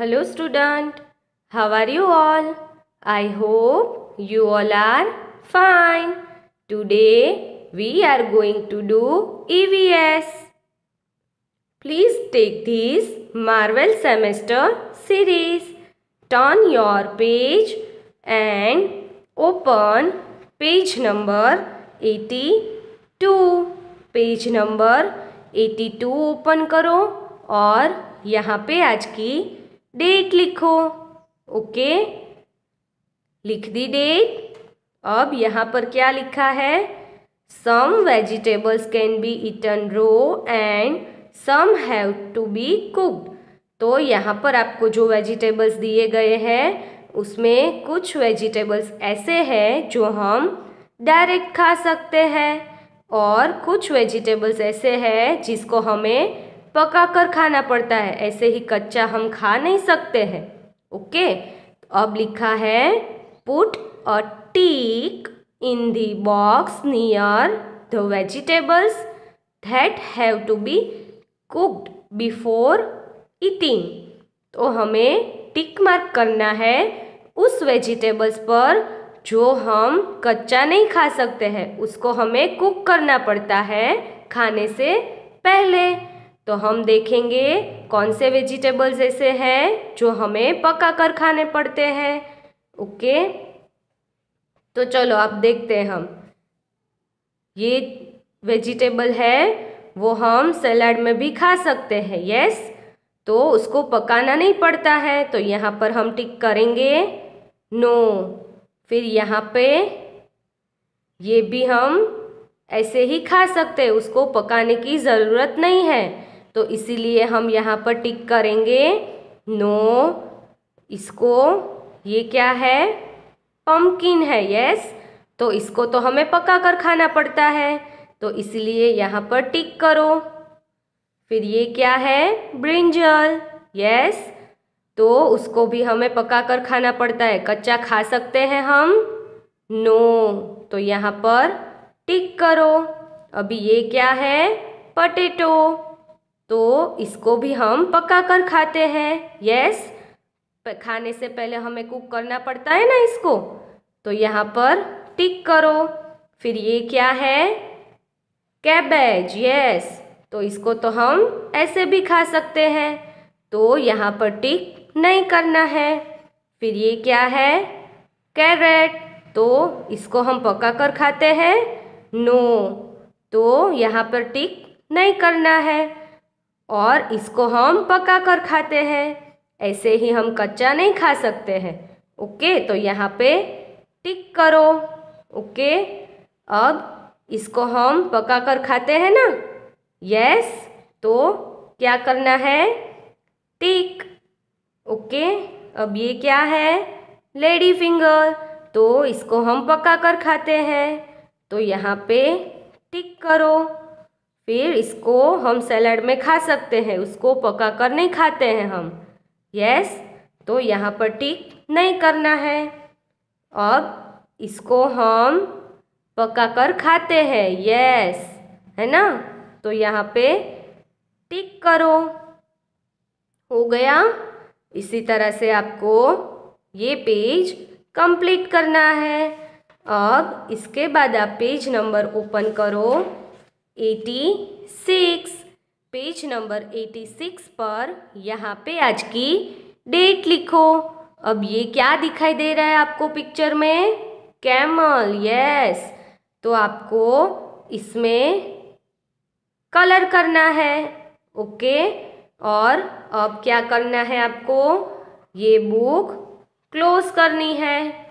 hello student how are you all I hope you all are fine today we are going to do EVS please take this marvel semester series turn your page and open page number eighty two page number eighty two open करो और यहाँ पे आज की date लिखो okay लिख दी date अब यहाँ पर क्या लिखा है some vegetables can be eaten raw and some have to be cook तो यहाँ पर आपको जो वेजिटेबल्स दिए गए हैं उसमें कुछ वेजिटेबल्स ऐसे हैं जो हम डायरेक्ट खा सकते हैं और कुछ वेजिटेबल्स ऐसे हैं जिसको हमें पकाकर खाना पड़ता है ऐसे ही कच्चा हम खा नहीं सकते हैं ओके तो अब लिखा है put a tick in the box near the vegetables that have to be cooked before eating तो हमें टिक मार्क करना है उस वेजिटेबल्स पर जो हम कच्चा नहीं खा सकते हैं उसको हमें कुक करना पड़ता है खाने से पहले तो हम देखेंगे कौन से वेजिटेबल्स ऐसे हैं जो हमें पका कर खाने पड़ते हैं ओके तो चलो आप देखते हैं हम ये वेजिटेबल है वो हम सलाड में भी खा सकते हैं यस तो उसको पकाना नहीं पड़ता है तो यहाँ पर हम टिक करेंगे नो फिर यहाँ पे ये भी हम ऐसे ही खा सकते हैं उसको पकाने की ज़रूरत नहीं है तो इसीलिए हम यहाँ पर टिक करेंगे नो इसको ये क्या है पम्पकिन है यस तो इसको तो हमें पका कर खाना पड़ता है तो इसलिए यहाँ पर टिक करो फिर ये क्या है ब्रिंजल यस तो उसको भी हमें पका कर खाना पड़ता है कच्चा खा सकते हैं हम नो तो यहाँ पर टिक करो अभी ये क्या है पटेटो तो इसको भी हम पका कर खाते हैं यस खाने से पहले हमें कुक करना पड़ता है ना इसको तो यहाँ पर टिक करो फिर ये क्या है कैबेज यस तो इसको तो हम ऐसे भी खा सकते हैं तो यहाँ पर टिक नहीं करना है फिर ये क्या है कैरेट तो इसको हम पका कर खाते हैं नो तो यहाँ पर टिक नहीं करना है और इसको हम पका कर खाते हैं ऐसे ही हम कच्चा नहीं खा सकते हैं ओके तो यहाँ पे टिक करो ओके अब इसको हम पका कर खाते हैं ना यस तो क्या करना है टिक ओके अब ये क्या है लेडी फिंगर तो इसको हम पका कर खाते हैं तो यहाँ पे टिक करो फिर इसको हम सैलड में खा सकते हैं उसको पका कर नहीं खाते हैं हम यस तो यहाँ पर टिक नहीं करना है अब इसको हम पका कर खाते हैं यस है ना तो यहाँ पे टिक करो हो गया इसी तरह से आपको ये पेज कंप्लीट करना है अब इसके बाद आप पेज नंबर ओपन करो 86 पेज नंबर 86 पर यहाँ पे आज की डेट लिखो अब ये क्या दिखाई दे रहा है आपको पिक्चर में कैमल यस तो आपको इसमें कलर करना है ओके और अब क्या करना है आपको ये बुक क्लोज करनी है